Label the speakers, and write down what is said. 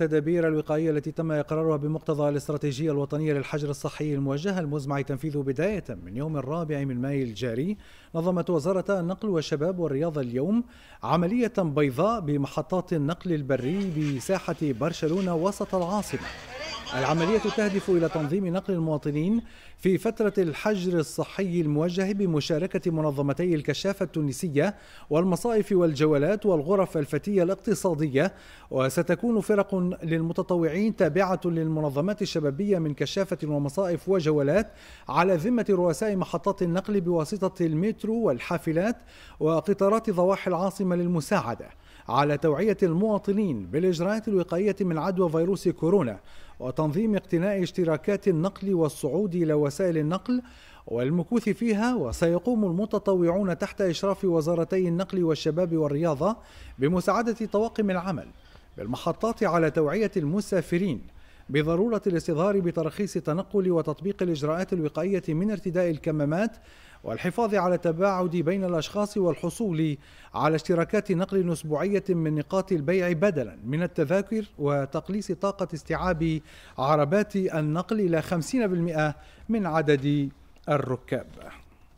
Speaker 1: التدابير الوقائية التي تم إقرارها بمقتضى الاستراتيجية الوطنية للحجر الصحي الموجهة المزمع تنفيذه بداية من يوم الرابع من ماي الجاري نظمت وزارة النقل والشباب والرياضة اليوم عملية بيضاء بمحطات النقل البري بساحة برشلونة وسط العاصمة العملية تهدف إلى تنظيم نقل المواطنين في فترة الحجر الصحي الموجه بمشاركة منظمتي الكشافة التونسية والمصائف والجولات والغرف الفتية الاقتصادية وستكون فرق للمتطوعين تابعة للمنظمات الشبابية من كشافة ومصائف وجولات على ذمة رؤساء محطات النقل بواسطة المترو والحافلات وقطارات ضواحي العاصمة للمساعدة على توعية المواطنين بالإجراءات الوقائية من عدوى فيروس كورونا وتنظيم اقتناء اشتراكات النقل والصعود إلى وسائل النقل والمكوث فيها وسيقوم المتطوعون تحت إشراف وزارتي النقل والشباب والرياضة بمساعدة طواقم العمل بالمحطات على توعية المسافرين بضرورة الاستظهار بترخيص التنقل وتطبيق الإجراءات الوقائية من ارتداء الكمامات والحفاظ على التباعد بين الأشخاص والحصول على اشتراكات نقل أسبوعية من نقاط البيع بدلا من التذاكر وتقليص طاقة استيعاب عربات النقل إلى 50% من عدد الركاب